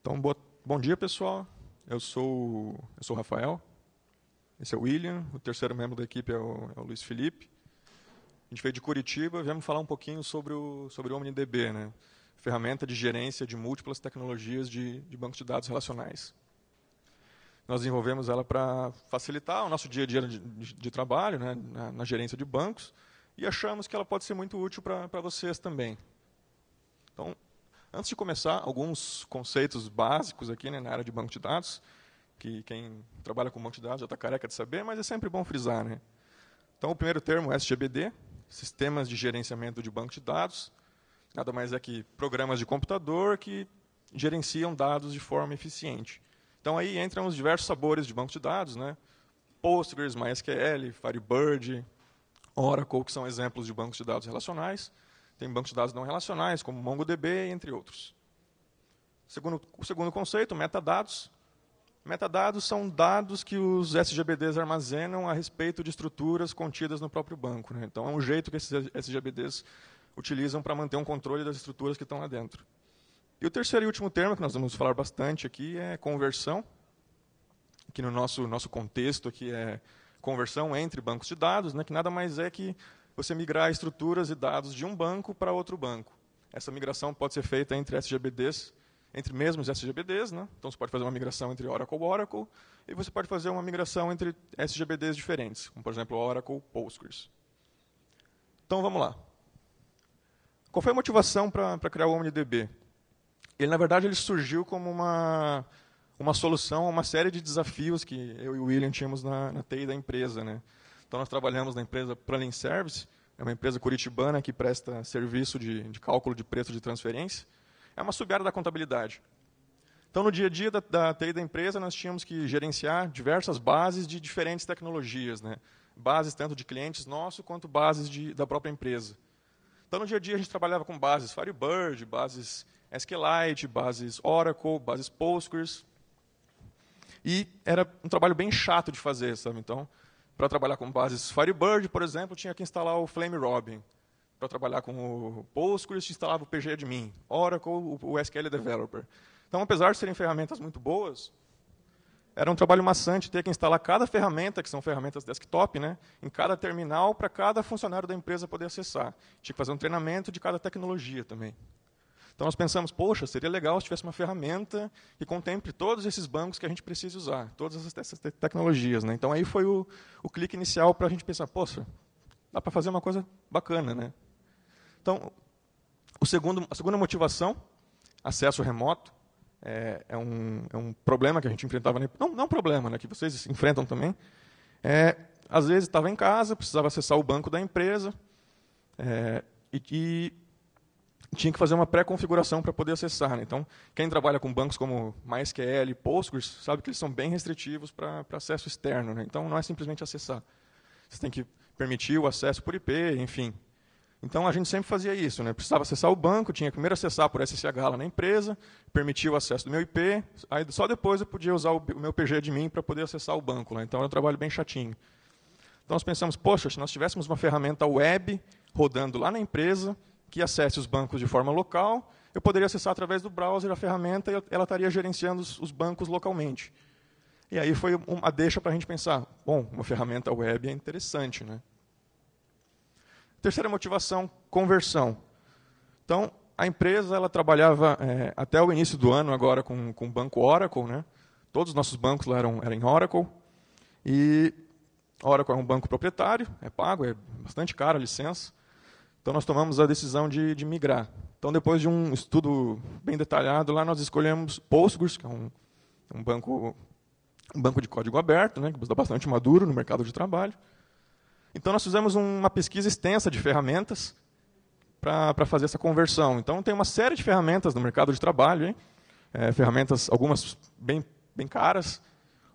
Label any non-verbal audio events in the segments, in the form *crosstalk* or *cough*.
Então, bom dia, pessoal. Eu sou, eu sou o Rafael. Esse é o William. O terceiro membro da equipe é o, é o Luiz Felipe. A gente veio de Curitiba e falar um pouquinho sobre o, sobre o OmniDB, né? ferramenta de gerência de múltiplas tecnologias de, de bancos de dados relacionais. Nós desenvolvemos ela para facilitar o nosso dia a dia de, de, de trabalho, né, na, na, gerência de bancos, e achamos que ela pode ser muito útil para vocês também. Então, Antes de começar, alguns conceitos básicos aqui né, na área de banco de dados, que quem trabalha com banco de dados já está careca de saber, mas é sempre bom frisar. Né? Então, o primeiro termo é SGBD, Sistemas de Gerenciamento de Banco de Dados. Nada mais é que programas de computador que gerenciam dados de forma eficiente. Então, aí entram os diversos sabores de banco de dados, né? Postgres, MySQL, Firebird, Oracle, que são exemplos de bancos de dados relacionais. Tem bancos de dados não relacionais, como MongoDB, entre outros. Segundo, o segundo conceito, metadados. Metadados são dados que os SGBDs armazenam a respeito de estruturas contidas no próprio banco. Né? Então, é um jeito que esses SGBDs utilizam para manter um controle das estruturas que estão lá dentro. E o terceiro e último termo, que nós vamos falar bastante aqui, é conversão, que no nosso, nosso contexto aqui é conversão entre bancos de dados, né, que nada mais é que você migrar estruturas e dados de um banco para outro banco. Essa migração pode ser feita entre SGBDs, entre mesmos SGBDs, né? então você pode fazer uma migração entre Oracle e Oracle, e você pode fazer uma migração entre SGBDs diferentes, como por exemplo Oracle e Postgres. Então vamos lá. Qual foi a motivação para criar o OmniDB? Ele, na verdade, ele surgiu como uma, uma solução a uma série de desafios que eu e o William tínhamos na, na TI da empresa. Né? Então, nós trabalhamos na empresa Planning Service, é uma empresa curitibana que presta serviço de, de cálculo de preço de transferência. É uma subárea da contabilidade. Então, no dia a dia da, da TI da empresa, nós tínhamos que gerenciar diversas bases de diferentes tecnologias, né? bases tanto de clientes nossos quanto bases de, da própria empresa. Então, no dia a dia, a gente trabalhava com bases Firebird, bases SQLite, bases Oracle, bases Postgres. E era um trabalho bem chato de fazer, sabe? Então, para trabalhar com bases Firebird, por exemplo, tinha que instalar o Flame Robin. Para trabalhar com o Postgres, instalava o PGAdmin, Oracle, o SQL Developer. Então, apesar de serem ferramentas muito boas, era um trabalho maçante ter que instalar cada ferramenta, que são ferramentas desktop, né, em cada terminal para cada funcionário da empresa poder acessar. Tinha que fazer um treinamento de cada tecnologia também. Então nós pensamos, poxa, seria legal se tivesse uma ferramenta que contemple todos esses bancos que a gente precisa usar, todas essas tecnologias. Né? Então aí foi o, o clique inicial para a gente pensar, poxa, dá para fazer uma coisa bacana. Né? Então, o segundo, a segunda motivação, acesso remoto, é, é, um, é um problema que a gente enfrentava, não, não problema, né, que vocês enfrentam também, é, às vezes estava em casa, precisava acessar o banco da empresa, é, e, e tinha que fazer uma pré-configuração para poder acessar. Né? Então, quem trabalha com bancos como MySQL e Postgres sabe que eles são bem restritivos para acesso externo. Né? Então, não é simplesmente acessar. Você tem que permitir o acesso por IP, enfim. Então, a gente sempre fazia isso. Né? Precisava acessar o banco, tinha que primeiro acessar por SSH lá na empresa, permitir o acesso do meu IP, aí só depois eu podia usar o meu PG de mim para poder acessar o banco. Lá. Então, era um trabalho bem chatinho. Então, nós pensamos, poxa, se nós tivéssemos uma ferramenta web rodando lá na empresa, que acesse os bancos de forma local, eu poderia acessar através do browser a ferramenta e ela estaria gerenciando os, bancos localmente. E aí foi uma deixa para a gente pensar, bom, uma ferramenta web é interessante. Né? Terceira motivação, conversão. Então, a empresa ela trabalhava é, até o início do ano agora com, com o banco Oracle. Né? Todos os nossos bancos lá eram, eram em Oracle. E Oracle é um banco proprietário, é pago, é bastante caro a licença. Então nós tomamos a decisão de, de migrar. Então depois de um estudo bem detalhado, lá nós escolhemos Postgres, que é um, um banco um banco de código aberto, né, que está é bastante maduro no mercado de trabalho. Então nós fizemos uma pesquisa extensa de ferramentas para fazer essa conversão. Então tem uma série de ferramentas no mercado de trabalho, é, ferramentas algumas bem bem caras,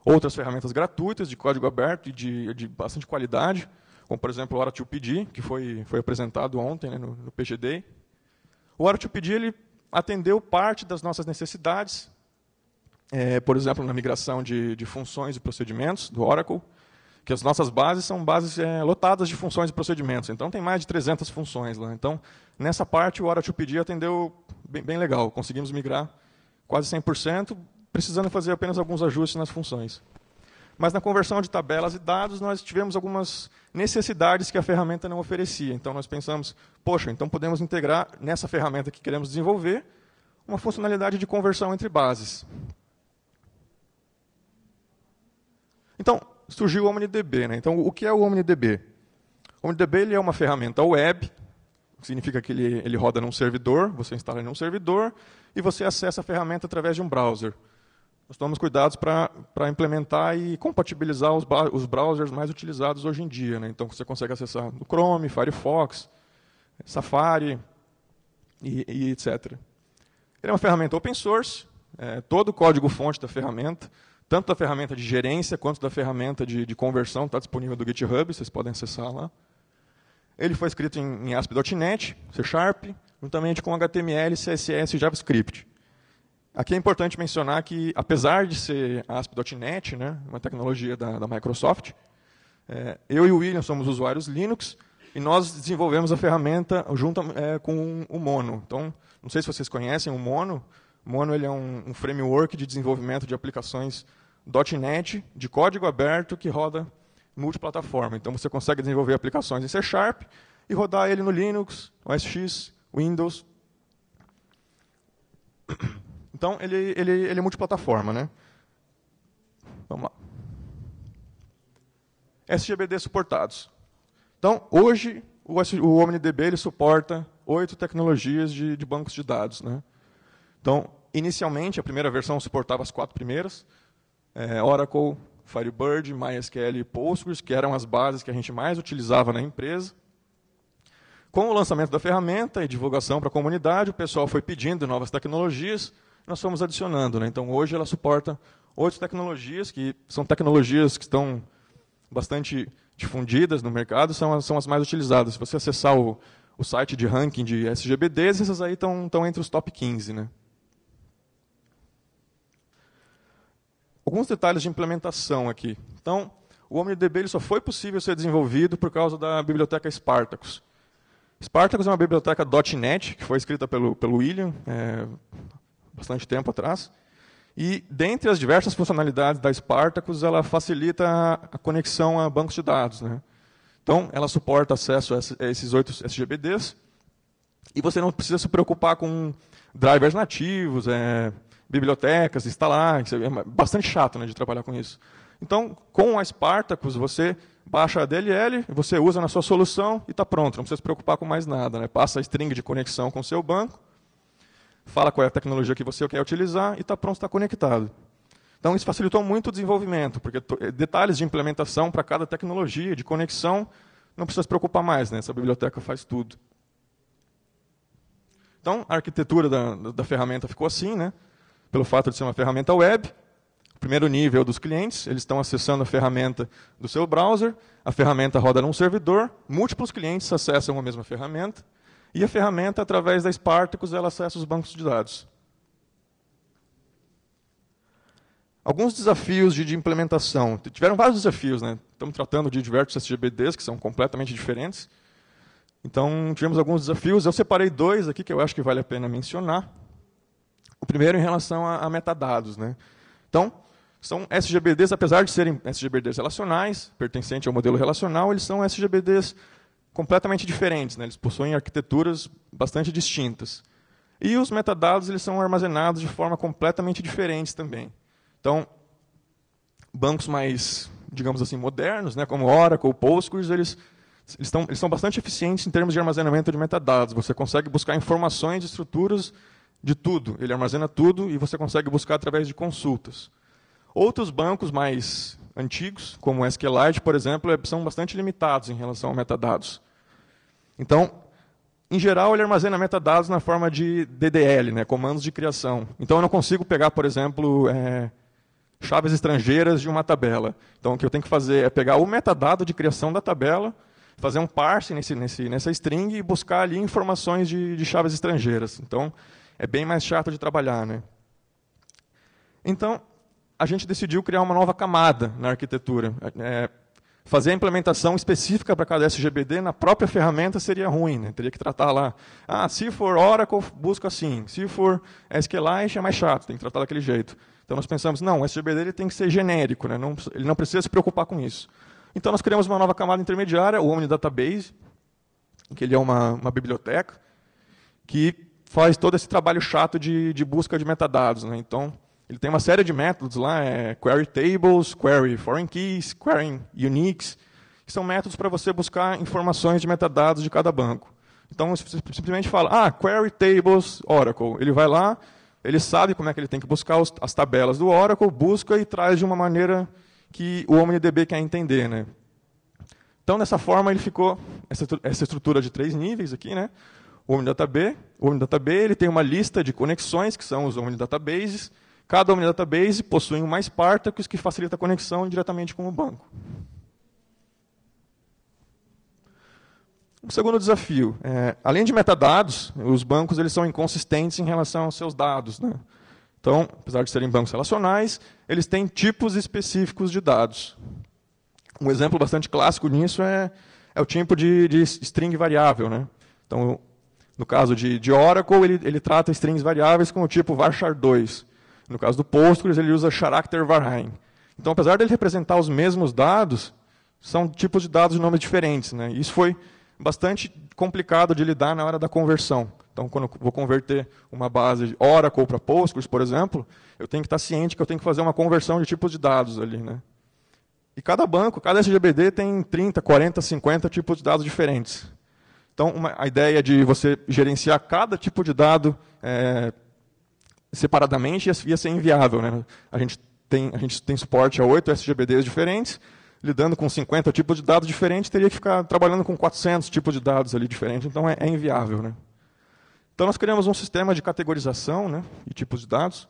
outras ferramentas gratuitas de código aberto e de, de bastante qualidade como por exemplo o Hora2PD, que foi, foi apresentado ontem né, no, no PGD. O Hora2PD ele atendeu parte das nossas necessidades, é, por exemplo, na migração de, de, funções e procedimentos do Oracle, que as nossas bases são bases é, lotadas de funções e procedimentos. Então, tem mais de 300 funções lá. Então, nessa parte, o Oracle2PD atendeu bem, bem legal. Conseguimos migrar quase 100%, precisando fazer apenas alguns ajustes nas funções. Mas na conversão de tabelas e dados, nós tivemos algumas necessidades que a ferramenta não oferecia. Então, nós pensamos, poxa, então podemos integrar nessa ferramenta que queremos desenvolver uma funcionalidade de conversão entre bases. Então, surgiu o OmniDB. Né? Então, o que é o OmniDB? O OmniDB ele é uma ferramenta web, que significa que ele, ele roda num servidor, você instala em um servidor, e você acessa a ferramenta através de um browser nós tomamos cuidados para implementar e compatibilizar os, os, browsers mais utilizados hoje em dia. Né? Então, você consegue acessar no Chrome, Firefox, Safari e, e etc. Ele é uma ferramenta open source, é, todo o código-fonte da ferramenta, tanto da ferramenta de gerência quanto da ferramenta de, de conversão, está disponível do GitHub, vocês podem acessar lá. Ele foi escrito em, em ASP.NET, C Sharp, juntamente com HTML, CSS e JavaScript. Aqui é importante mencionar que, apesar de ser ASP.NET, né, uma tecnologia da, da Microsoft, é, eu e o William somos usuários Linux e nós desenvolvemos a ferramenta junto é, com o Mono. Então, não sei se vocês conhecem o Mono. O Mono ele é um, um framework de desenvolvimento de aplicações .NET de código aberto que roda multiplataforma. Então, você consegue desenvolver aplicações em C Sharp e rodar ele no Linux, OS X, Windows. Então, ele, ele, ele é multiplataforma, né? Vamos lá. SGBD suportados. Então, hoje, o, o OmniDB ele suporta oito tecnologias de, de bancos de dados. Né? Então, inicialmente, a primeira versão suportava as quatro primeiras, é, Oracle, Firebird, MySQL e Postgres, que eram as bases que a gente mais utilizava na empresa. Com o lançamento da ferramenta e divulgação para a comunidade, o pessoal foi pedindo novas tecnologias, nós fomos adicionando. Né? Então, hoje ela suporta outras tecnologias, que são tecnologias que estão bastante difundidas no mercado, são as, são as mais utilizadas. Se você acessar o, o site de ranking de SGBDs, essas aí estão, entre os top 15. Né? Alguns detalhes de implementação aqui. Então, o OmniDB ele só foi possível ser desenvolvido por causa da biblioteca Spartacus. Spartacus é uma biblioteca .NET, que foi escrita pelo, pelo William, é, bastante tempo atrás. E, dentre as diversas funcionalidades da Spartacus, ela facilita a conexão a bancos de dados. Né? Então, ela suporta acesso a esses oito SGBDs, e você não precisa se preocupar com drivers nativos, é, bibliotecas, instalar, é bastante chato né, de trabalhar com isso. Então, com a Spartacus, você baixa a DLL, você usa na sua solução e está pronto, não precisa se preocupar com mais nada. Né? Passa a string de conexão com o seu banco, fala qual é a tecnologia que você quer utilizar e está pronto, está conectado. Então, isso facilitou muito o desenvolvimento, porque eh, detalhes de implementação para cada tecnologia, de conexão, não precisa se preocupar mais, né? essa biblioteca faz tudo. Então, a arquitetura da, da ferramenta ficou assim, né? pelo fato de ser uma ferramenta web. O primeiro nível dos clientes, eles estão acessando a ferramenta do seu browser, a ferramenta roda num servidor, múltiplos clientes acessam a mesma ferramenta, e a ferramenta, através da Spartacus, ela acessa os bancos de dados. Alguns desafios de, de implementação. Tiveram vários desafios, né? Estamos tratando de diversos SGBDs, que são completamente diferentes. Então, tivemos alguns desafios. Eu separei dois aqui que eu acho que vale a pena mencionar. O primeiro em relação a, a metadados. Né? Então, são SGBDs, apesar de serem SGBDs relacionais, pertencente ao modelo relacional, eles são SGBDs completamente diferentes, né? eles possuem arquiteturas bastante distintas. E os metadados eles são armazenados de forma completamente diferente também. Então, bancos mais, digamos assim, modernos, né, como Oracle, Postgres, eles, eles, estão eles são bastante eficientes em termos de armazenamento de metadados. Você consegue buscar informações, estruturas de tudo. Ele armazena tudo e você consegue buscar através de consultas. Outros bancos mais antigos, como o SQLite, por exemplo, é, são bastante limitados em relação a metadados. Então, em geral, ele armazena metadados na forma de DDL, né, comandos de criação. Então, eu não consigo pegar, por exemplo, é, chaves estrangeiras de uma tabela. Então, o que eu tenho que fazer é pegar o metadado de criação da tabela, fazer um parse nesse, nesse, nessa string e buscar ali informações de, de chaves estrangeiras. Então, é bem mais chato de trabalhar. Né? Então, a gente decidiu criar uma nova camada na arquitetura. É, fazer a implementação específica para cada SGBD na própria ferramenta seria ruim, né? teria que tratar lá. Ah, se for Oracle, busca assim. Se for SQLite, é mais chato, tem que tratar daquele jeito. Então nós pensamos, não, o SGBD ele tem que ser genérico, né? não, ele não precisa se preocupar com isso. Então nós criamos uma nova camada intermediária, o Omni Database, que ele é uma, uma biblioteca, que faz todo esse trabalho chato de, de busca de metadados. Né? Então, ele tem uma série de métodos lá, é query tables, query foreign keys, query uniques, que são métodos para você buscar informações de metadados de cada banco. Então, você simplesmente fala, ah, query tables Oracle. Ele vai lá, ele sabe como é que ele tem que buscar os, as tabelas do Oracle, busca e traz de uma maneira que o OmniDB quer entender. Né? Então, dessa forma, ele ficou essa, essa estrutura de três níveis aqui, né? O OmniDataB, o OmniDataB ele tem uma lista de conexões, que são os OmniDatabases, databases Cada Omni Database possui uma Spartacus que facilita a conexão diretamente com o banco. O segundo desafio, é, além de metadados, os bancos eles são inconsistentes em relação aos seus dados. Né? Então, apesar de serem bancos relacionais, eles têm tipos específicos de dados. Um exemplo bastante clássico nisso é, é o tipo de, de string variável. Né? Então, no caso de, de Oracle, ele, ele trata strings variáveis com o tipo varchar2. No caso do Postgres, ele usa Character Varheim. Então, apesar dele representar os mesmos dados, são tipos de dados de nomes diferentes. Né? Isso foi bastante complicado de lidar na hora da conversão. Então, quando eu vou converter uma base Oracle para Postgres, por exemplo, eu tenho que estar ciente que eu tenho que fazer uma conversão de tipos de dados ali. Né? E cada banco, cada SGBD tem 30, 40, 50 tipos de dados diferentes. Então, uma, a ideia de você gerenciar cada tipo de dado é, separadamente ia ser inviável. Né? A, gente tem, a gente tem suporte a oito SGBDs diferentes, lidando com 50 tipos de dados diferentes, teria que ficar trabalhando com 400 tipos de dados ali diferentes, então é, é inviável. Né? Então nós criamos um sistema de categorização né, de tipos de dados,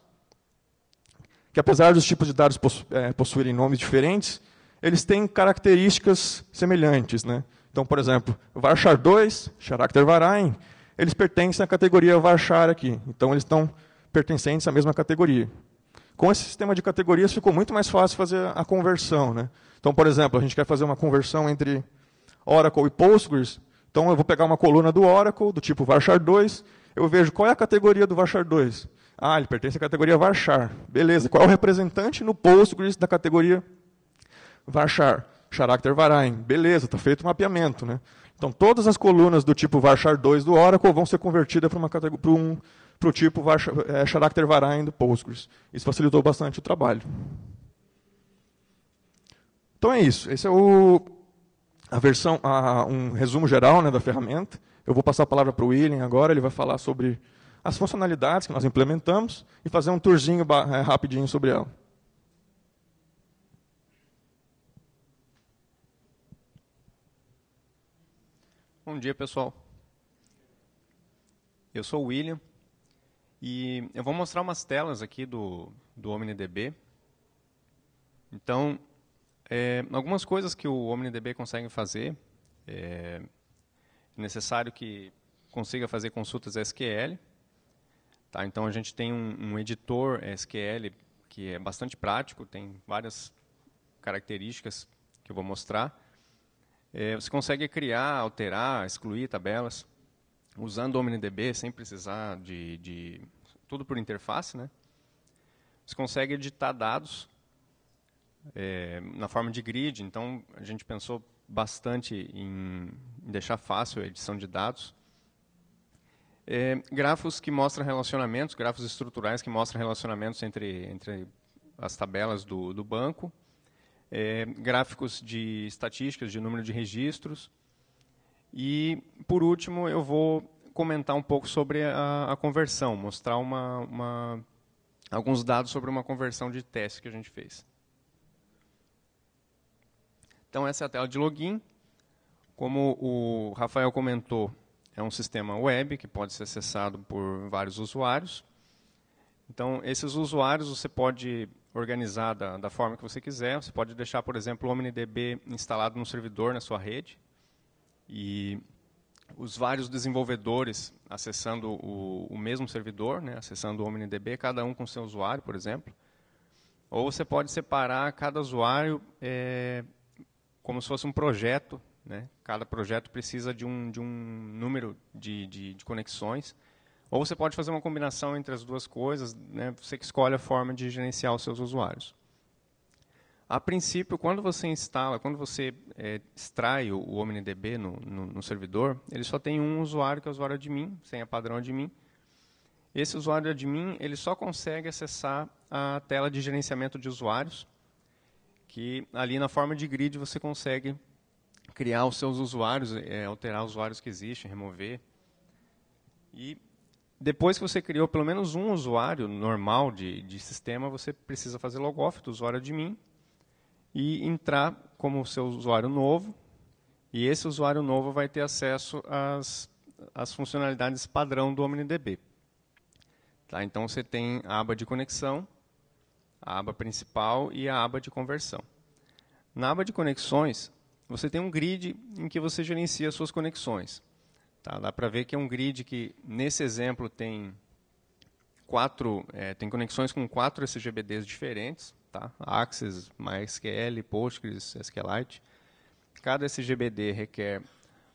que apesar dos tipos de dados possu é, possuírem nomes diferentes, eles têm características semelhantes. Né? Então, por exemplo, varchar 2, character varein, eles pertencem à categoria varchar aqui. Então, eles estão pertencentes à mesma categoria. Com esse sistema de categorias ficou muito mais fácil fazer a conversão. Né? Então, por exemplo, a gente quer fazer uma conversão entre Oracle e Postgres, então eu vou pegar uma coluna do Oracle, do tipo varchar 2, eu vejo qual é a categoria do varchar 2. Ah, ele pertence à categoria varchar. Beleza, qual é o representante no Postgres da categoria varchar? Character Varain. Beleza, está feito o mapeamento. Né? Então todas as colunas do tipo varchar 2 do Oracle vão ser convertidas para uma, para um, para o tipo é, character variant do Postgres. Isso facilitou bastante o trabalho. Então é isso. Esse é o, a versão, a, um resumo geral né, da ferramenta. Eu vou passar a palavra para o William agora, ele vai falar sobre as funcionalidades que nós implementamos e fazer um tourzinho é, rapidinho sobre ela. Bom dia, pessoal. Eu sou o William, e eu vou mostrar umas telas aqui do, do OmniDB. Então, é, algumas coisas que o OmniDB consegue fazer, é, é necessário que consiga fazer consultas SQL. Tá? Então, a gente tem um, um editor SQL que é bastante prático, tem várias características que eu vou mostrar. É, você consegue criar, alterar, excluir tabelas usando o OmniDB sem precisar de, de tudo por interface, né? Você consegue editar dados é, na forma de grid. Então, a gente pensou bastante em deixar fácil a edição de dados. É, grafos que mostram relacionamentos, grafos estruturais que mostram relacionamentos entre, entre as tabelas do, do banco. É, gráficos de estatísticas, de número de registros. E, por último, eu vou comentar um pouco sobre a, a conversão, mostrar uma, uma, alguns dados sobre uma conversão de teste que a gente fez. Então, essa é a tela de login. Como o Rafael comentou, é um sistema web que pode ser acessado por vários usuários. Então, esses usuários você pode organizar da, da forma que você quiser. Você pode deixar, por exemplo, o OmniDB instalado no servidor na sua rede e os vários desenvolvedores acessando o, o mesmo servidor, né, acessando o OmniDB, cada um com seu usuário, por exemplo. Ou você pode separar cada usuário é, como se fosse um projeto. Né? Cada projeto precisa de um, de um número de, de, de conexões. Ou você pode fazer uma combinação entre as duas coisas, né? você que escolhe a forma de gerenciar os seus usuários. A princípio, quando você instala, quando você é, extrai o, o OmniDB no, no, no, servidor, ele só tem um usuário, que é o usuário admin, sem a padrão admin. Esse usuário admin, ele só consegue acessar a tela de gerenciamento de usuários, que ali na forma de grid você consegue criar os seus usuários, é, alterar os usuários que existem, remover. E depois que você criou pelo menos um usuário normal de, de sistema, você precisa fazer logoff do usuário admin, e entrar como seu usuário novo. E esse usuário novo vai ter acesso às, às funcionalidades padrão do OmniDB. Tá, então você tem a aba de conexão, a aba principal e a aba de conversão. Na aba de conexões, você tem um grid em que você gerencia suas conexões. Tá, dá para ver que é um grid que, nesse exemplo, tem, quatro, é, tem conexões com quatro SGBDs diferentes tá? Access, MySQL, Postgres, SQLite. Cada SGBD requer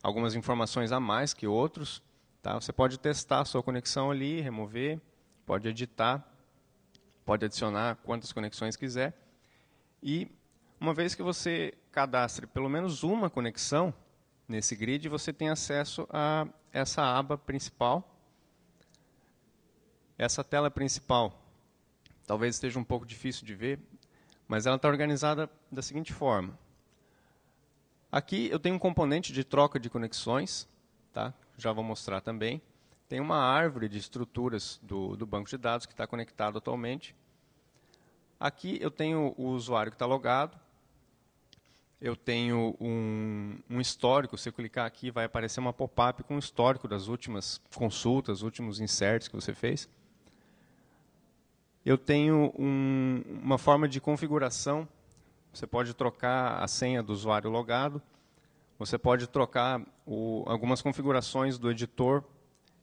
algumas informações a mais que outros. Tá? Você pode testar a sua conexão ali, remover, pode editar, pode adicionar quantas conexões quiser. E uma vez que você cadastre pelo menos uma conexão nesse grid, você tem acesso a essa aba principal. Essa tela principal talvez esteja um pouco difícil de ver, mas ela está organizada da seguinte forma. Aqui eu tenho um componente de troca de conexões, tá? já vou mostrar também. Tem uma árvore de estruturas do, do banco de dados que está conectado atualmente. Aqui eu tenho o usuário que está logado, eu tenho um, um, histórico, se eu clicar aqui vai aparecer uma pop-up com o histórico das últimas consultas, últimos inserts que você fez eu tenho um, uma forma de configuração. Você pode trocar a senha do usuário logado, você pode trocar o, algumas configurações do editor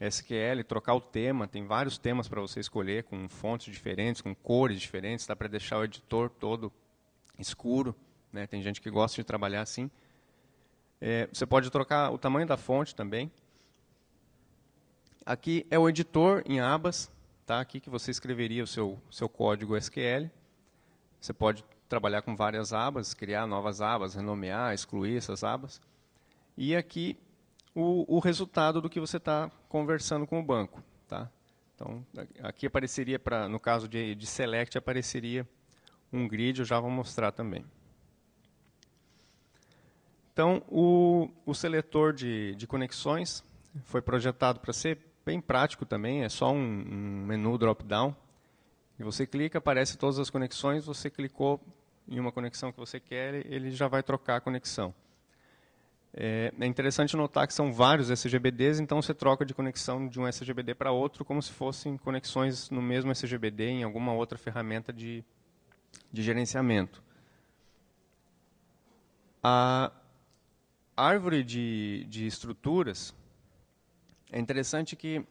SQL, trocar o tema, tem vários temas para você escolher, com fontes diferentes, com cores diferentes, dá para deixar o editor todo escuro. Né? Tem gente que gosta de trabalhar assim. É, você pode trocar o tamanho da fonte também. Aqui é o editor em abas, tá aqui que você escreveria o seu, seu código SQL. Você pode trabalhar com várias abas, criar novas abas, renomear, excluir essas abas. E aqui o, o resultado do que você está conversando com o banco. Tá? Então, aqui apareceria, pra, no caso de, de select, apareceria um grid, eu já vou mostrar também. Então, o, o seletor de, de conexões foi projetado para ser bem prático também, é só um, um menu drop-down. E você clica, aparece todas as conexões, você clicou em uma conexão que você quer, ele já vai trocar a conexão. É, é interessante notar que são vários SGBDs, então você troca de conexão de um SGBD para outro, como se fossem conexões no mesmo SGBD, em alguma outra ferramenta de, de gerenciamento. A árvore de, de estruturas é interessante que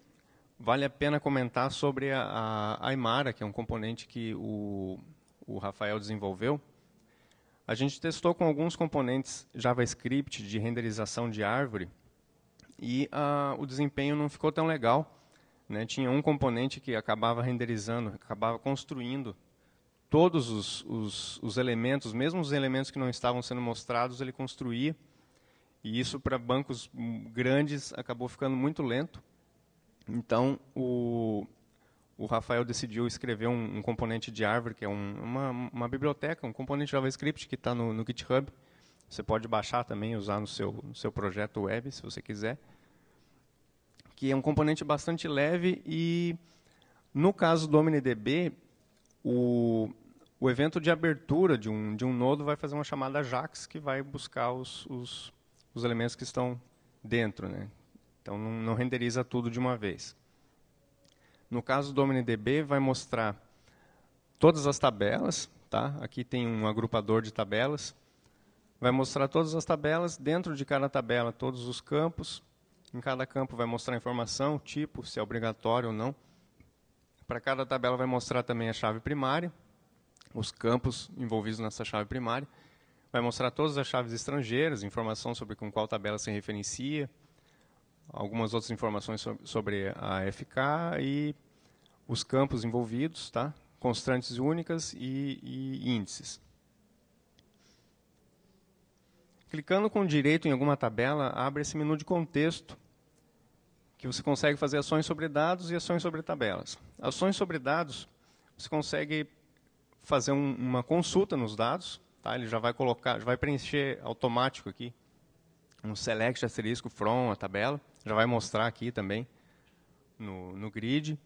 vale a pena comentar sobre a, Imara, que é um componente que o, o Rafael desenvolveu. A gente testou com alguns componentes JavaScript de renderização de árvore e o desempenho não ficou tão legal. Né? Tinha um componente que acabava renderizando, acabava construindo todos os, os, os elementos, mesmo os elementos que não estavam sendo mostrados, ele construía e isso para bancos grandes acabou ficando muito lento. Então, o, o Rafael decidiu escrever um, um, componente de árvore, que é um, uma, uma, biblioteca, um componente JavaScript que está no, no, GitHub. Você pode baixar também, usar no seu, no seu projeto web, se você quiser. Que é um componente bastante leve e, no caso do OmniDB, o, o evento de abertura de um, de um nodo vai fazer uma chamada JAX, que vai buscar os, os os elementos que estão dentro. Né? Então, não, não renderiza tudo de uma vez. No caso do OmniDB, vai mostrar todas as tabelas. Tá? Aqui tem um agrupador de tabelas. Vai mostrar todas as tabelas, dentro de cada tabela, todos os campos. Em cada campo vai mostrar informação, tipo, se é obrigatório ou não. Para cada tabela vai mostrar também a chave primária, os campos envolvidos nessa chave primária Vai mostrar todas as chaves estrangeiras, informação sobre com qual tabela se referencia, algumas outras informações sobre a FK e os campos envolvidos, tá? constantes únicas e, e índices. Clicando com o direito em alguma tabela, abre esse menu de contexto, que você consegue fazer ações sobre dados e ações sobre tabelas. Ações sobre dados, você consegue fazer um, uma consulta nos dados, Tá? Ele já vai colocar, já vai preencher automático aqui um select asterisco from a tabela, já vai mostrar aqui também no, no grid.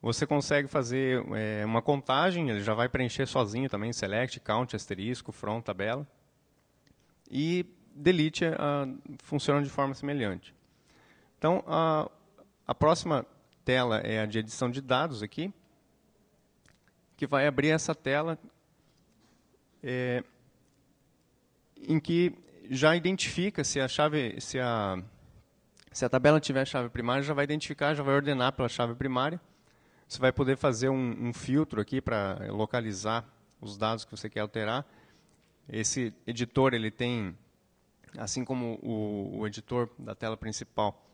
Você consegue fazer é, uma contagem, ele já vai preencher sozinho também, select, count, asterisco, from, tabela. E delete funciona de forma semelhante. Então, a, a próxima tela é a de edição de dados aqui, que vai abrir essa tela é, em que já identifica se a chave, se a, se a tabela tiver a chave primária, já vai identificar, já vai ordenar pela chave primária. Você vai poder fazer um, um filtro aqui para localizar os dados que você quer alterar. Esse editor ele tem, assim como o, o editor da tela principal,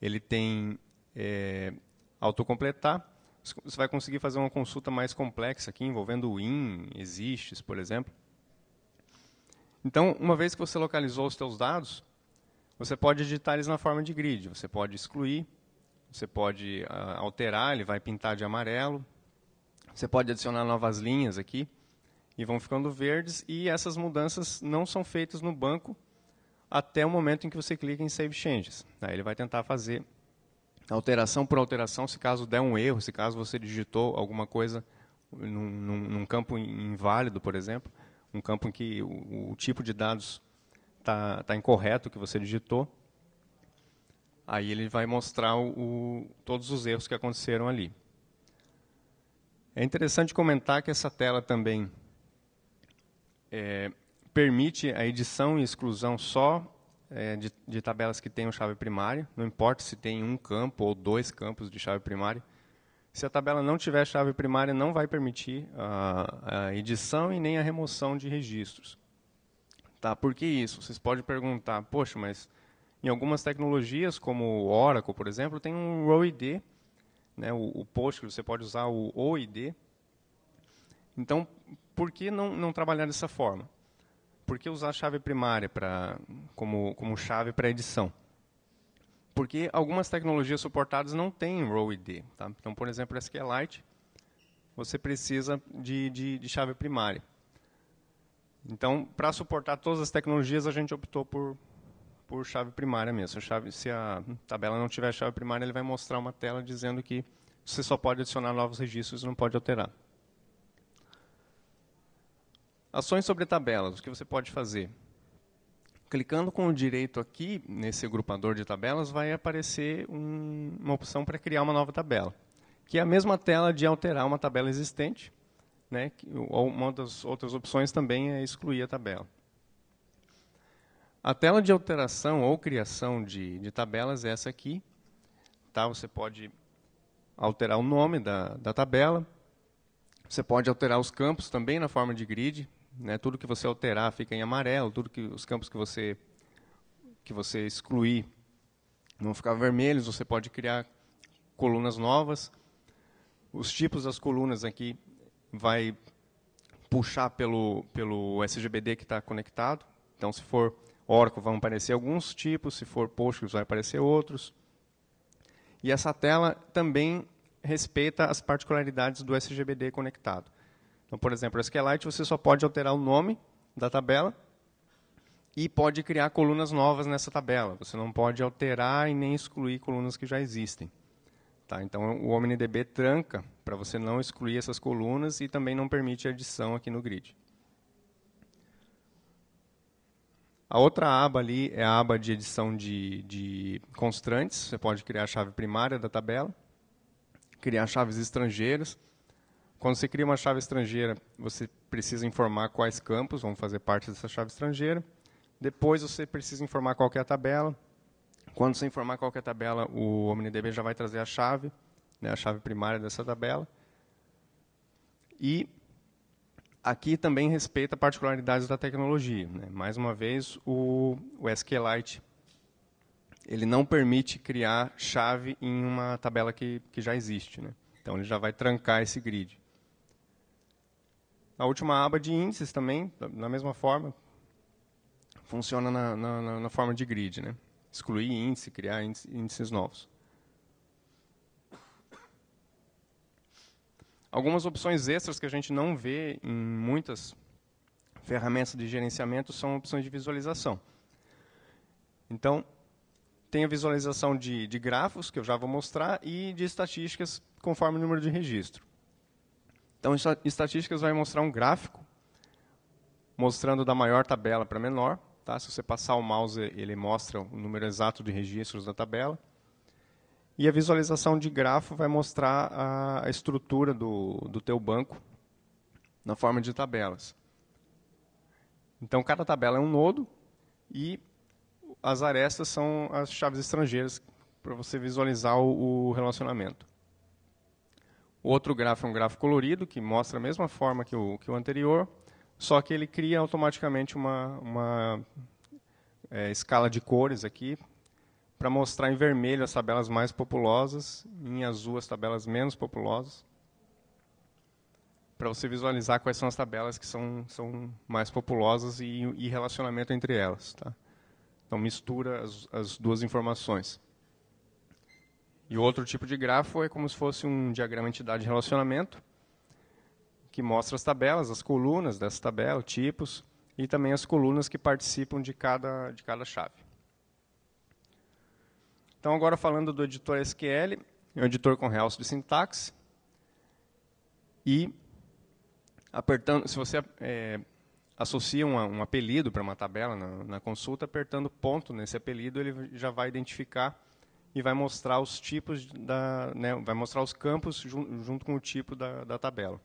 ele tem é, autocompletar. Você vai conseguir fazer uma consulta mais complexa aqui, envolvendo in, existes, por exemplo. Então, uma vez que você localizou os seus dados, você pode editar eles na forma de grid. Você pode excluir, você pode uh, alterar, ele vai pintar de amarelo. Você pode adicionar novas linhas aqui e vão ficando verdes. E essas mudanças não são feitas no banco até o momento em que você clica em Save Changes. Aí ele vai tentar fazer alteração por alteração, se caso der um erro, se caso você digitou alguma coisa num, num, num campo inválido, por exemplo, um campo em que o, o tipo de dados está tá incorreto que você digitou, aí ele vai mostrar o, todos os erros que aconteceram ali. É interessante comentar que essa tela também é, permite a edição e exclusão só é, de, de, tabelas que tenham chave primária, não importa se tem um campo ou dois campos de chave primária. Se a tabela não tiver chave primária, não vai permitir a, a edição e nem a remoção de registros. Tá, por que isso? Vocês podem perguntar, poxa, mas em algumas tecnologias, como o Oracle, por exemplo, tem um ROID, né, o, o que você pode usar o OID. Então, por que não, não trabalhar dessa forma? por que usar a chave primária pra, como, como chave para edição? Porque algumas tecnologias suportadas não têm raw ID. Tá? Então, por exemplo, SQLite, você precisa de, de, de chave primária. Então, para suportar todas as tecnologias, a gente optou por, por chave primária mesmo. Se a, chave, se a tabela não tiver chave primária, ele vai mostrar uma tela dizendo que você só pode adicionar novos registros, não pode alterar. Ações sobre tabelas, o que você pode fazer? Clicando com o direito aqui, nesse agrupador de tabelas, vai aparecer um, uma opção para criar uma nova tabela, que é a mesma tela de alterar uma tabela existente. Né, que, uma das outras opções também é excluir a tabela. A tela de alteração ou criação de, de tabelas é essa aqui. Tá? Você pode alterar o nome da, da tabela, você pode alterar os campos também na forma de grid. Né? Tudo que você alterar fica em amarelo, tudo que os campos que você que você excluir vão ficar vermelhos, você pode criar colunas novas. Os tipos das colunas aqui vai puxar pelo, pelo SGBD que está conectado. Então, se for Oracle, vão aparecer alguns tipos, se for Postgres, vai aparecer outros. E essa tela também respeita as particularidades do SGBD conectado. Então, por exemplo, o SQLite você só pode alterar o nome da tabela e pode criar colunas novas nessa tabela. Você não pode alterar e nem excluir colunas que já existem. Tá? Então, o OmniDB tranca para você não excluir essas colunas e também não permite adição aqui no grid. A outra aba ali é a aba de edição de, de constantes. Você pode criar a chave primária da tabela, criar chaves estrangeiras. Quando você cria uma chave estrangeira, você precisa informar quais campos vão fazer parte dessa chave estrangeira. Depois você precisa informar qual é a tabela. Quando você informar qual é a tabela, o OmniDB já vai trazer a chave, né, a chave primária dessa tabela. E aqui também respeita particularidades da tecnologia. Né? Mais uma vez, o, o SQLite ele não permite criar chave em uma tabela que, que já existe. Né? Então, ele já vai trancar esse grid. A última aba de índices também, da mesma forma, funciona na, na, na forma de grid, né? excluir índice, criar índices novos. Algumas opções extras que a gente não vê em muitas ferramentas de gerenciamento são opções de visualização. Então, tem a visualização de, de grafos, que eu já vou mostrar, e de estatísticas conforme o número de registro. Então, estatísticas vai mostrar um gráfico mostrando da maior tabela para a menor. Tá? Se você passar o mouse, ele mostra o número exato de registros da tabela. E a visualização de grafo vai mostrar a, estrutura do, do teu banco na forma de tabelas. Então, cada tabela é um nodo e as arestas são as chaves estrangeiras para você visualizar o, o relacionamento. O outro grafo é um grafo colorido, que mostra a mesma forma que o, que o anterior, só que ele cria automaticamente uma, uma é, escala de cores aqui, para mostrar em vermelho as tabelas mais populosas, em azul as tabelas menos populosas, para você visualizar quais são as tabelas que são, são mais populosas e, e relacionamento entre elas. Tá? Então, mistura as, as duas informações. E outro tipo de grafo é como se fosse um diagrama de entidade de relacionamento, que mostra as tabelas, as colunas dessa tabela, tipos, e também as colunas que participam de cada, de cada chave. Então, agora falando do editor SQL, é um editor com realce de sintaxe. E, apertando, se você é, associa um, um apelido para uma tabela na, na, consulta, apertando ponto nesse apelido, ele já vai identificar e vai mostrar os tipos da, né, vai mostrar os campos junto, junto com o tipo da, da tabela.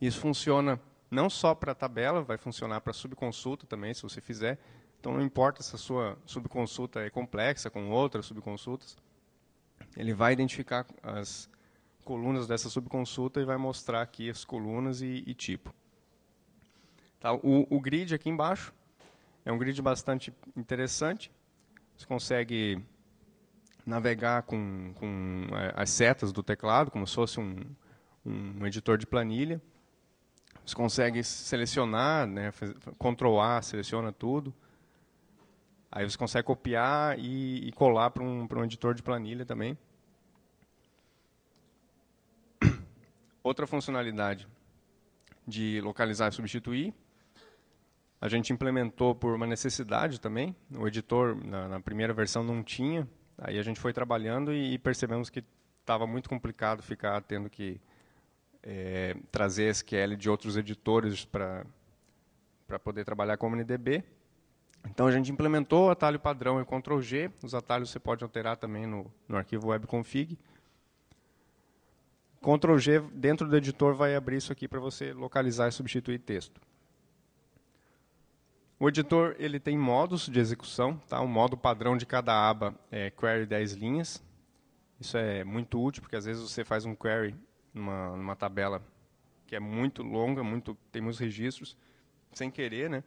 Isso funciona não só para a tabela, vai funcionar para subconsulta também, se você fizer. Então não importa se a sua subconsulta é complexa com outras subconsultas, ele vai identificar as colunas dessa subconsulta e vai mostrar aqui as colunas e, e tipo. Tá, o, o grid aqui embaixo é um grid bastante interessante. Você consegue navegar com, com é, as setas do teclado, como se fosse um, um editor de planilha. Você consegue selecionar, né, Ctrl A, seleciona tudo. Aí você consegue copiar e, e colar para um, um editor de planilha também. *coughs* Outra funcionalidade de localizar e substituir. A gente implementou por uma necessidade também. O editor, na, na primeira versão, não tinha Aí a gente foi trabalhando e, percebemos que estava muito complicado ficar tendo que é, trazer SQL de outros editores para poder trabalhar com o NDB. Então a gente implementou o atalho padrão e Ctrl G. Os atalhos você pode alterar também no, no arquivo webconfig. Ctrl G dentro do editor vai abrir isso aqui para você localizar e substituir texto. O editor ele tem modos de execução, tá? O modo padrão de cada aba é query 10 linhas. Isso é muito útil porque às vezes você faz um query numa, numa tabela que é muito longa, muito tem muitos registros, sem querer, né?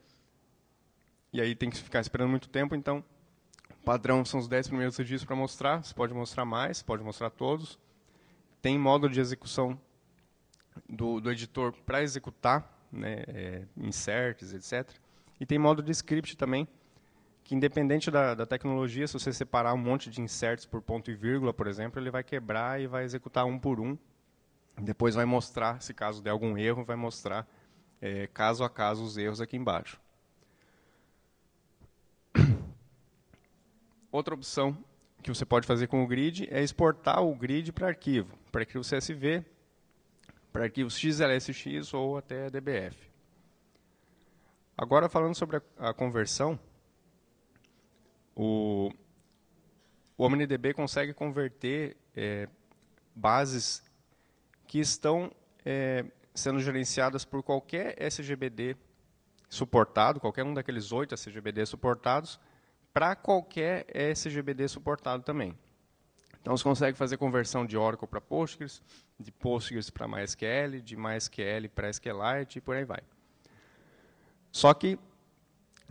E aí tem que ficar esperando muito tempo, então o padrão são os 10 primeiros registros para mostrar, você pode mostrar mais, pode mostrar todos. Tem modo de execução do, do editor para executar, né, é, inserts, etc. E tem modo de script também, que independente da, da, tecnologia, se você separar um monte de inserts por ponto e vírgula, por exemplo, ele vai quebrar e vai executar um por um. Depois vai mostrar, se caso der algum erro, vai mostrar é, caso a caso os erros aqui embaixo. *coughs* Outra opção que você pode fazer com o grid é exportar o grid para arquivo, para arquivo CSV, para arquivos XLSX ou até DBF. Agora, falando sobre a, a conversão, o, o OmniDB consegue converter é, bases que estão é, sendo gerenciadas por qualquer SGBD suportado, qualquer um daqueles oito SGBD suportados, para qualquer SGBD suportado também. Então, você consegue fazer conversão de Oracle para Postgres, de Postgres para MySQL, de MySQL para SQLite e por aí vai. Só que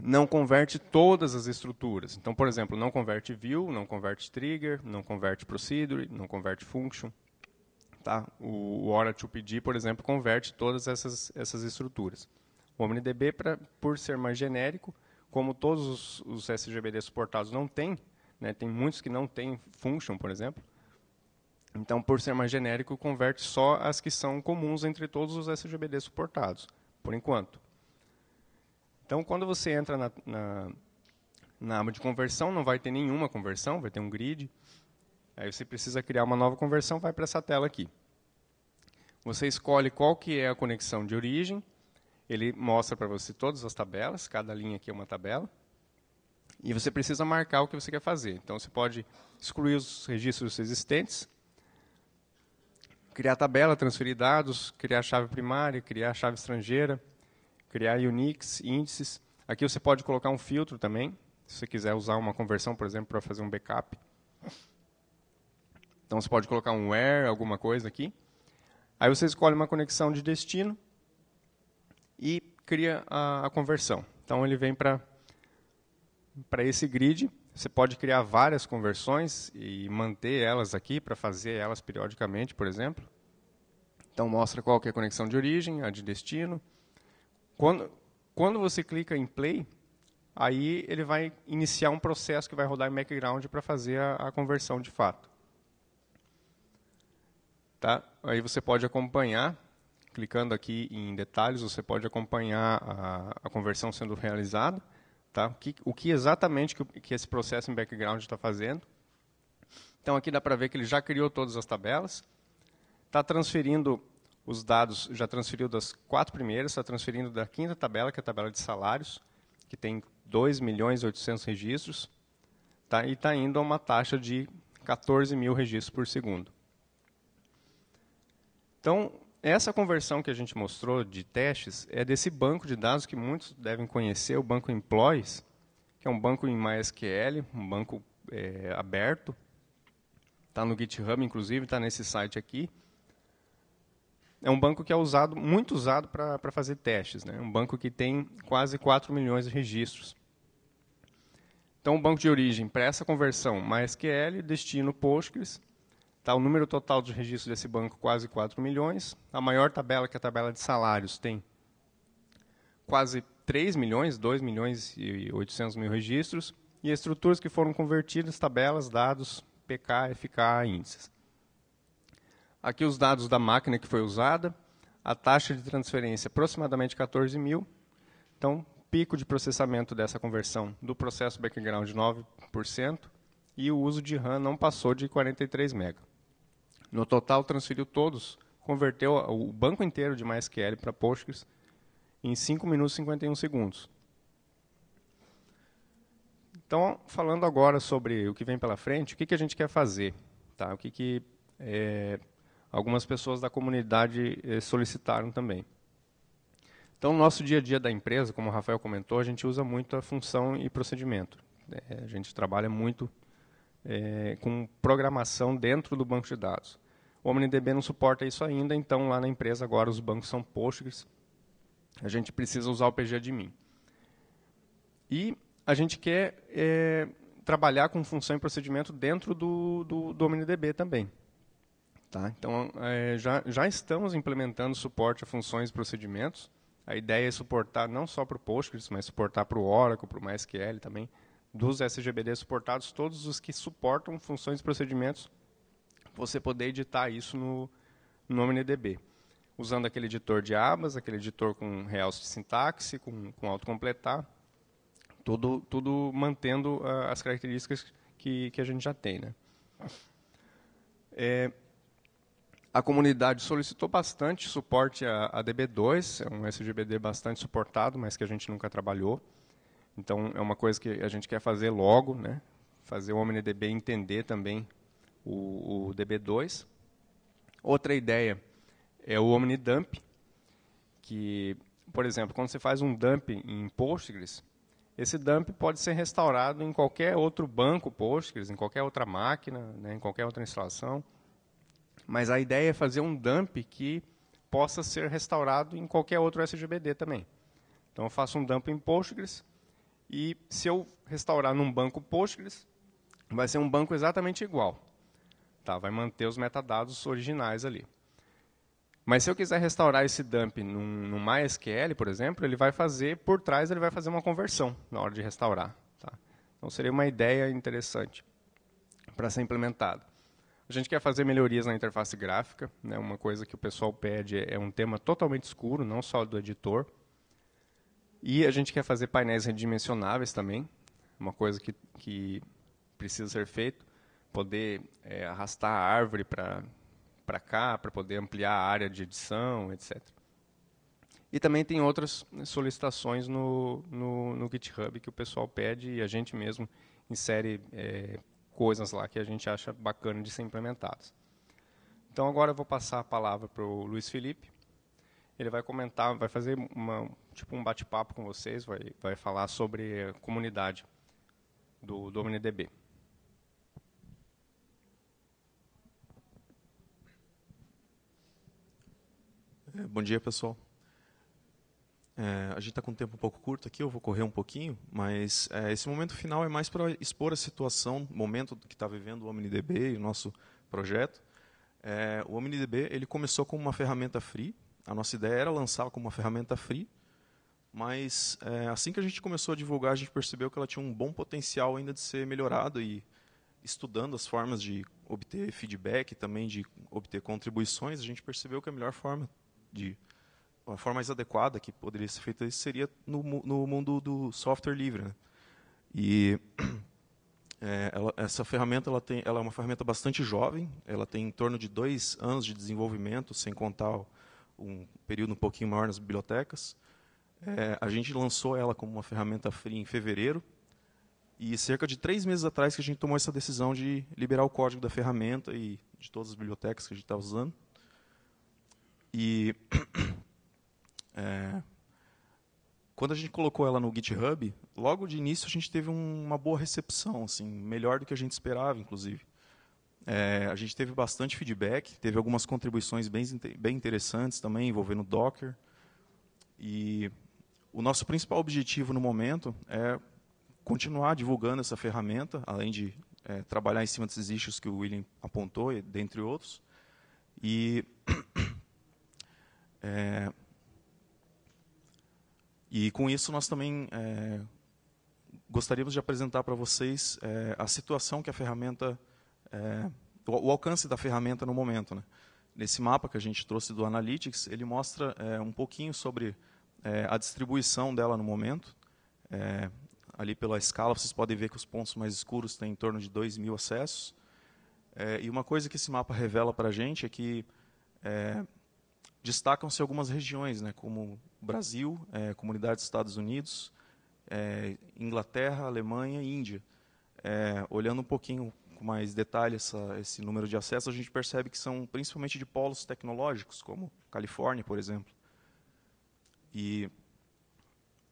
não converte todas as estruturas. Então, por exemplo, não converte view, não converte trigger, não converte procedure, não converte function. Tá? O, o to PD, por exemplo, converte todas essas, essas estruturas. O OmniDB, pra, por ser mais genérico, como todos os, os SGBD suportados não têm, né, tem muitos que não têm function, por exemplo, então, por ser mais genérico, converte só as que são comuns entre todos os SGBD suportados, por enquanto. Então, quando você entra na, na, na aba de conversão, não vai ter nenhuma conversão, vai ter um grid. Aí você precisa criar uma nova conversão, vai para essa tela aqui. Você escolhe qual que é a conexão de origem, ele mostra para você todas as tabelas, cada linha aqui é uma tabela, e você precisa marcar o que você quer fazer. Então, você pode excluir os registros existentes, criar tabela, transferir dados, criar chave primária, criar chave estrangeira, criar Unix, índices. Aqui você pode colocar um filtro também, se você quiser usar uma conversão, por exemplo, para fazer um backup. Então você pode colocar um where, alguma coisa aqui. Aí você escolhe uma conexão de destino e cria a, a conversão. Então ele vem para esse grid. Você pode criar várias conversões e manter elas aqui para fazer elas periodicamente, por exemplo. Então mostra qual que é a conexão de origem, a de destino, quando, quando você clica em play, aí ele vai iniciar um processo que vai rodar em background para fazer a, a, conversão de fato. Tá? Aí você pode acompanhar, clicando aqui em detalhes, você pode acompanhar a, a conversão sendo realizada, tá? o, que, o que exatamente que, que esse processo em background está fazendo. Então aqui dá para ver que ele já criou todas as tabelas, está transferindo os dados, já transferiu das quatro primeiras, está transferindo da quinta tabela, que é a tabela de salários, que tem 2 milhões e 800 registros, tá, e está indo a uma taxa de 14 mil registros por segundo. Então, essa conversão que a gente mostrou de testes é desse banco de dados que muitos devem conhecer, o banco Employees, que é um banco em MySQL, um banco é, aberto, está no GitHub, inclusive, está nesse site aqui é um banco que é usado, muito usado para fazer testes. Né? Um banco que tem quase 4 milhões de registros. Então, o banco de origem para essa conversão MySQL, destino Postgres, tá, o número total de registros desse banco quase 4 milhões. A maior tabela, que é a tabela de salários, tem quase 3 milhões, 2 milhões e 800 mil registros. E estruturas que foram convertidas, tabelas, dados, PK, FK, índices. Aqui os dados da máquina que foi usada, a taxa de transferência é aproximadamente 14 mil. Então, pico de processamento dessa conversão do processo background 9% e o uso de RAM não passou de 43 MB. No total, transferiu todos, converteu o banco inteiro de MySQL para Postgres em 5 minutos e 51 segundos. Então, falando agora sobre o que vem pela frente, o que, que a gente quer fazer? Tá? O que, que é, algumas pessoas da comunidade eh, solicitaram também. Então, no nosso dia a dia da empresa, como o Rafael comentou, a gente usa muito a função e procedimento. É, a gente trabalha muito é, com programação dentro do banco de dados. O OmniDB não suporta isso ainda, então lá na empresa agora os bancos são Postgres. A gente precisa usar o PGAdmin. E a gente quer é, trabalhar com função e procedimento dentro do, do, do OmniDB também. Tá? Então, é, já, já estamos implementando suporte a funções e procedimentos. A ideia é suportar não só para o Postgres, mas suportar para o Oracle, para o MySQL também, dos SGBD suportados, todos os que suportam funções e procedimentos, você poder editar isso no, no OmniDB. Usando aquele editor de abas, aquele editor com realce de sintaxe, com, com autocompletar, tudo, tudo mantendo uh, as características que, que a gente já tem. Né? É, a comunidade solicitou bastante suporte a, DB2, é um SGBD bastante suportado, mas que a gente nunca trabalhou. Então, é uma coisa que a gente quer fazer logo, né? fazer o OmniDB entender também o, o DB2. Outra ideia é o OmniDump, que, por exemplo, quando você faz um dump em Postgres, esse dump pode ser restaurado em qualquer outro banco Postgres, em qualquer outra máquina, né, em qualquer outra instalação. Mas a ideia é fazer um dump que possa ser restaurado em qualquer outro SGBD também. Então eu faço um dump em Postgres e se eu restaurar num banco Postgres, vai ser um banco exatamente igual. Tá, vai manter os metadados originais ali. Mas se eu quiser restaurar esse dump num, MySQL, por exemplo, ele vai fazer, por trás, ele vai fazer uma conversão na hora de restaurar. Tá? Então seria uma ideia interessante para ser implementada. A gente quer fazer melhorias na interface gráfica. Né? Uma coisa que o pessoal pede é, é um tema totalmente escuro, não só do editor. E a gente quer fazer painéis redimensionáveis também. Uma coisa que, que precisa ser feito. Poder é, arrastar a árvore para cá, para poder ampliar a área de edição, etc. E também tem outras né, solicitações no, no, no GitHub que o pessoal pede e a gente mesmo insere é, coisas lá que a gente acha bacana de ser implementadas. Então agora eu vou passar a palavra para o Luiz Felipe. Ele vai comentar, vai fazer uma, tipo um bate-papo com vocês, vai, vai falar sobre a comunidade do, do OmniDB. É, bom dia, pessoal. É, a gente está com um tempo um pouco curto aqui, eu vou correr um pouquinho, mas é, esse momento final é mais para expor a situação, o momento que está vivendo o OmniDB e o nosso projeto. É, o OmniDB ele começou como uma ferramenta free, a nossa ideia era lançá-la como uma ferramenta free, mas é, assim que a gente começou a divulgar, a gente percebeu que ela tinha um bom potencial ainda de ser melhorado e estudando as formas de obter feedback, também de obter contribuições, a gente percebeu que a melhor forma de a forma mais adequada que poderia ser feita isso seria no, no mundo do software livre. Né? E *clears throat* é, ela, essa ferramenta ela tem, ela é uma ferramenta bastante jovem, ela tem em torno de dois anos de desenvolvimento, sem contar um período um pouquinho maior nas bibliotecas. É, a gente lançou ela como uma ferramenta free em fevereiro, e cerca de três meses atrás que a gente tomou essa decisão de liberar o código da ferramenta e de todas as bibliotecas que a gente está usando. E *clears throat* É, quando a gente colocou ela no GitHub, logo de início a gente teve um, uma boa recepção, assim, melhor do que a gente esperava, inclusive. É, a gente teve bastante feedback, teve algumas contribuições bem, bem interessantes também envolvendo Docker. E o nosso principal objetivo no momento é continuar divulgando essa ferramenta, além de é, trabalhar em cima desses issues que o William apontou, dentre outros. E *coughs* é, e com isso nós também é, gostaríamos de apresentar para vocês é, a situação que a ferramenta, é, o, o, alcance da ferramenta no momento. Né? Nesse mapa que a gente trouxe do Analytics, ele mostra é, um pouquinho sobre é, a distribuição dela no momento. É, ali pela escala, vocês podem ver que os pontos mais escuros têm em torno de 2 mil acessos. e uma coisa que esse mapa revela para a gente é que destacam-se algumas regiões, né, como Brasil, é, Comunidade dos Estados Unidos, é, Inglaterra, Alemanha e Índia. É, olhando um pouquinho com mais detalhe essa, esse número de acessos, a gente percebe que são principalmente de polos tecnológicos, como Califórnia, por exemplo. E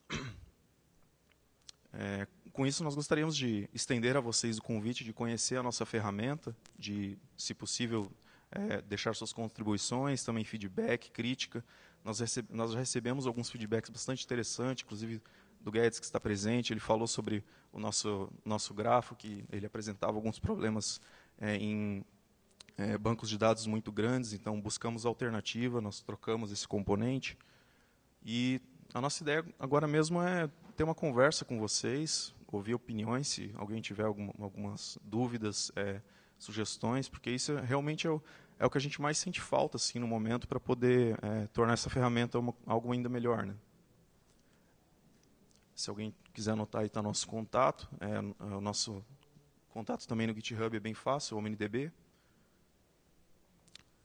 *clears throat* é, com isso, nós gostaríamos de estender a vocês o convite de conhecer a nossa ferramenta, de, se possível, é, deixar suas contribuições, também feedback, crítica. Nós, receb nós recebemos alguns feedbacks bastante interessantes, inclusive do Guedes, que está presente. Ele falou sobre o nosso, nosso grafo, que ele apresentava alguns problemas é, em é, bancos de dados muito grandes, então buscamos alternativa, nós trocamos esse componente. E a nossa ideia agora mesmo é ter uma conversa com vocês, ouvir opiniões, se alguém tiver alguma, algumas dúvidas, é, sugestões, porque isso realmente é o, é o que a gente mais sente falta assim, no momento para poder é, tornar essa ferramenta uma, algo ainda melhor. Né? Se alguém quiser anotar aí está nosso contato, é, é, o nosso contato também no GitHub é bem fácil, o OmniDB.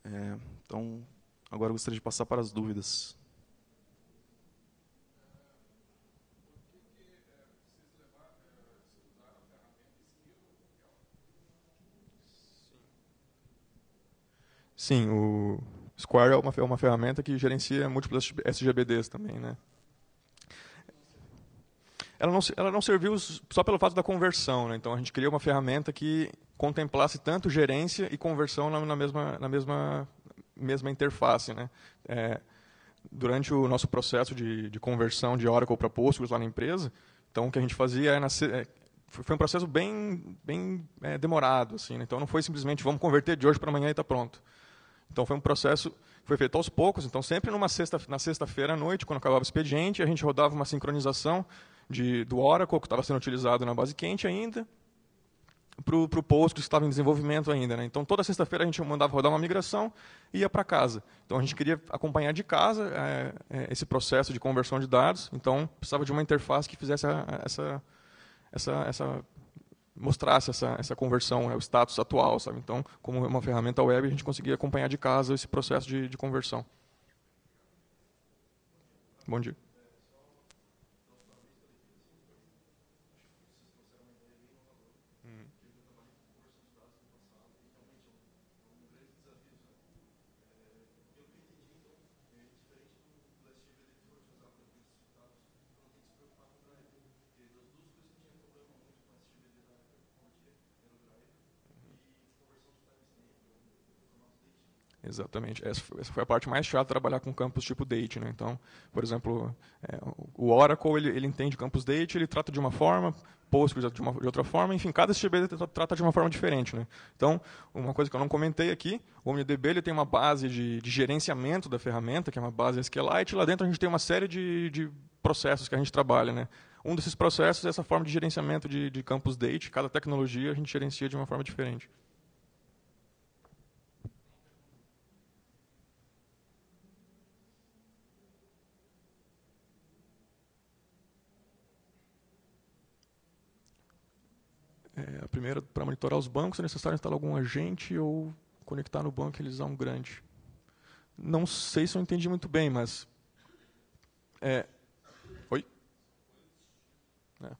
É, então, agora eu gostaria de passar para as dúvidas. Sim, o Square é uma, é uma ferramenta que gerencia múltiplas SGBDs também, né? Ela não, ela não serviu só pelo fato da conversão, né? Então a gente criou uma ferramenta que contemplasse tanto gerência e conversão na, na mesma na mesma mesma interface, né? É, durante o nosso processo de, de conversão de Oracle para Postgres lá na empresa, então o que a gente fazia era nascer, é, foi um processo bem bem é, demorado, assim. Né? Então não foi simplesmente vamos converter de hoje para amanhã e está pronto. Então foi um processo que foi feito aos poucos. Então sempre numa sexta, na sexta-feira à noite, quando acabava o expediente, a gente rodava uma sincronização de, do Oracle, que estava sendo utilizado na base quente ainda, para o posto que estava em desenvolvimento ainda. Né? Então, toda sexta-feira a gente mandava rodar uma migração e ia para casa. Então, a gente queria acompanhar de casa é, esse processo de conversão de dados. Então, precisava de uma interface que fizesse a, essa, essa, essa mostrasse essa, essa conversão, é o status atual, sabe? Então, como é uma ferramenta web, a gente conseguia acompanhar de casa esse processo de, de conversão. Bom dia. Exatamente. Essa foi a parte mais chata, trabalhar com campos tipo date. Né? Então, por exemplo, é, o Oracle, ele, ele entende campos date, ele trata de uma forma, Postgres de, uma, de outra forma, enfim, cada SGB trata de uma forma diferente. Né? Então, uma coisa que eu não comentei aqui, o OmniDB ele tem uma base de, de gerenciamento da ferramenta, que é uma base SQLite, e lá dentro a gente tem uma série de, de processos que a gente trabalha. Né? Um desses processos é essa forma de gerenciamento de, de campos date, cada tecnologia a gente gerencia de uma forma diferente. a é, primeira, para monitorar os bancos, é necessário instalar algum agente ou conectar no banco e utilizar um grande. Não sei se eu entendi muito bem, mas... É, oi? É.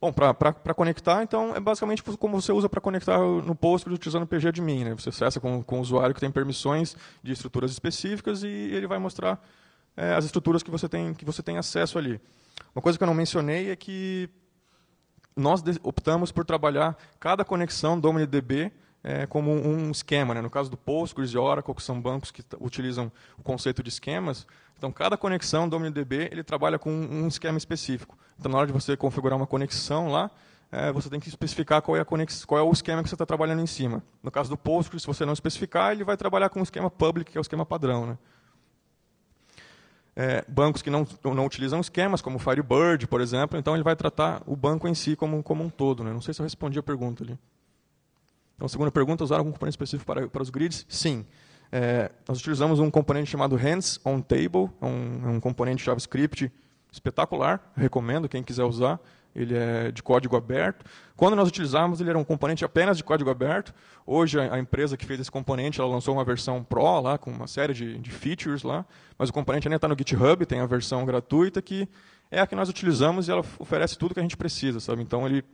Bom, para conectar, então, é basicamente como você usa para conectar no Postgres utilizando o PGAdmin. Né? Você acessa com, com o usuário que tem permissões de estruturas específicas e ele vai mostrar é, as estruturas que você, tem, que você tem acesso ali. Uma coisa que eu não mencionei é que nós optamos por trabalhar cada conexão do MongoDB é, como um esquema. Né? No caso do Postgres e Oracle, que são bancos que utilizam o conceito de esquemas, então cada conexão do MongoDB ele trabalha com um esquema específico. Então na hora de você configurar uma conexão lá, é, você tem que especificar qual é, conex... qual é o esquema que você está trabalhando em cima. No caso do Postgres, se você não especificar, ele vai trabalhar com o esquema public, que é o esquema padrão. Né? é, bancos que não, não utilizam esquemas, como Firebird, por exemplo, então ele vai tratar o banco em si como, como um todo. Né? Não sei se eu respondi a pergunta ali. Então, a segunda pergunta, usaram algum componente específico para, para os grids? Sim. É, nós utilizamos um componente chamado Hands on Table, é um, é um componente JavaScript espetacular, recomendo quem quiser usar ele é de código aberto. Quando nós utilizávamos, ele era um componente apenas de código aberto. Hoje, a, empresa que fez esse componente, ela lançou uma versão Pro, lá, com uma série de, de features lá, mas o componente ainda está no GitHub, tem a versão gratuita, que é a que nós utilizamos e ela oferece tudo que a gente precisa, sabe? Então, ele,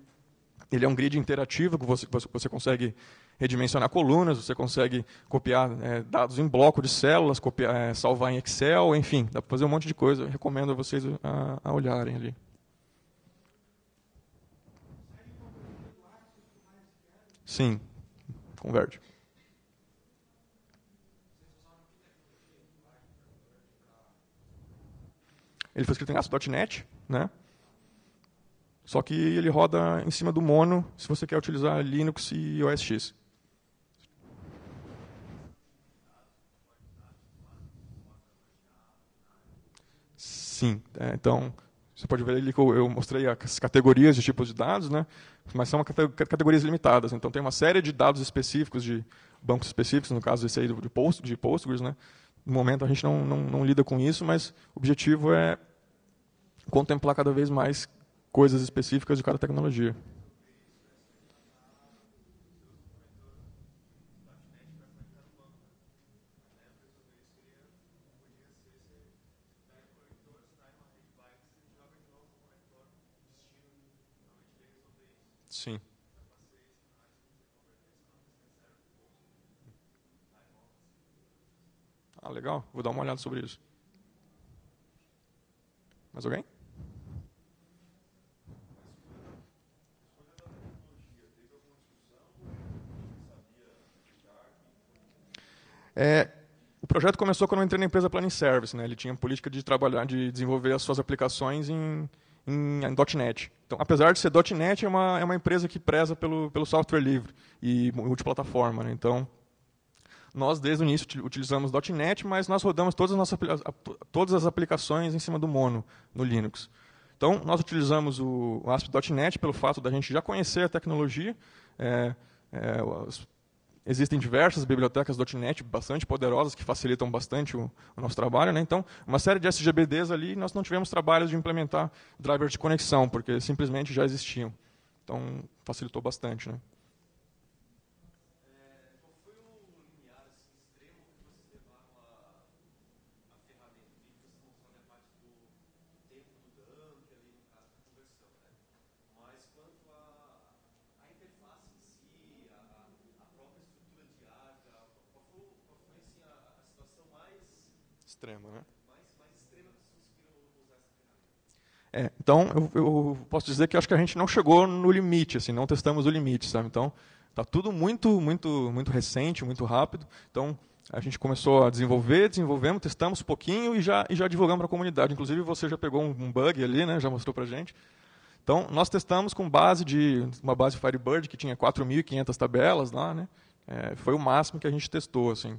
ele é um grid interativo, que você, você consegue redimensionar colunas, você consegue copiar é, dados em bloco de células, copiar, é, salvar em Excel, enfim, dá para fazer um monte de coisa. Eu recomendo a vocês a, a olharem ali. Sim, converte. Ele foi escrito em ASP.NET, né? Só que ele roda em cima do mono, se você quer utilizar Linux e OS X. Sim, é, então você pode ver ali que eu, eu mostrei as categorias de tipos de dados, né? mas são categorias limitadas. Então, tem uma série de dados específicos, de bancos específicos, no caso esse aí de, Post, de Postgres. Né? No momento, a gente não, não, não lida com isso, mas o objetivo é contemplar cada vez mais coisas específicas de cada tecnologia. Ah, legal, vou dar uma olhada sobre isso. Mais alguém? É, o projeto começou quando eu entrei na empresa Planning Service. Né? Ele tinha política de trabalhar, de desenvolver as suas aplicações em, em, em .NET. Então, apesar de ser .NET, é uma, é uma empresa que preza pelo, pelo software livre e multiplataforma. Né? Então, nós, desde o início, utilizamos .NET, mas nós rodamos todas as, nossas, todas as aplicações em cima do Mono, no Linux. Então, nós utilizamos o ASP.NET pelo fato da gente já conhecer a tecnologia. É, é, existem diversas bibliotecas .NET bastante poderosas que facilitam bastante o, o nosso trabalho. Né? Então, uma série de SGBDs ali, nós não tivemos trabalho de implementar drivers de conexão, porque simplesmente já existiam. Então, facilitou bastante. Né? extrema, né? É, então, eu, eu, posso dizer que acho que a gente não chegou no limite, assim, não testamos o limite, sabe? Então, está tudo muito, muito, muito recente, muito rápido. Então, a gente começou a desenvolver, desenvolvemos, testamos um pouquinho e já, e já divulgamos para a comunidade. Inclusive, você já pegou um, bug ali, né? Já mostrou para a gente. Então, nós testamos com base de uma base Firebird que tinha 4.500 tabelas lá, né? É, foi o máximo que a gente testou, assim.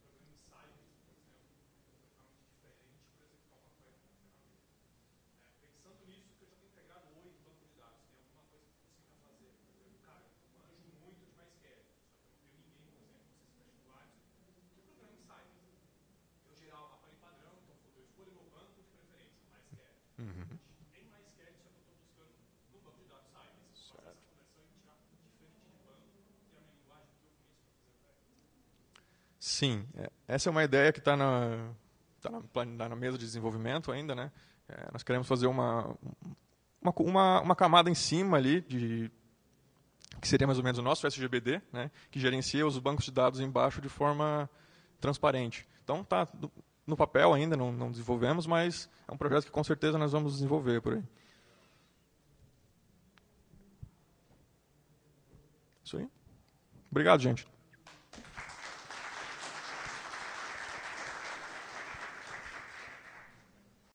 Sim, é, essa é uma ideia que está na, tá na, tá na, mesa de desenvolvimento ainda, né? É, nós queremos fazer uma, uma, uma, uma, camada em cima ali de que seria mais ou menos o nosso SGBD, né, que gerencia os bancos de dados embaixo de forma transparente. Então tá no papel ainda, não, não desenvolvemos, mas é um projeto que com certeza nós vamos desenvolver por aí. Isso aí. Obrigado, gente.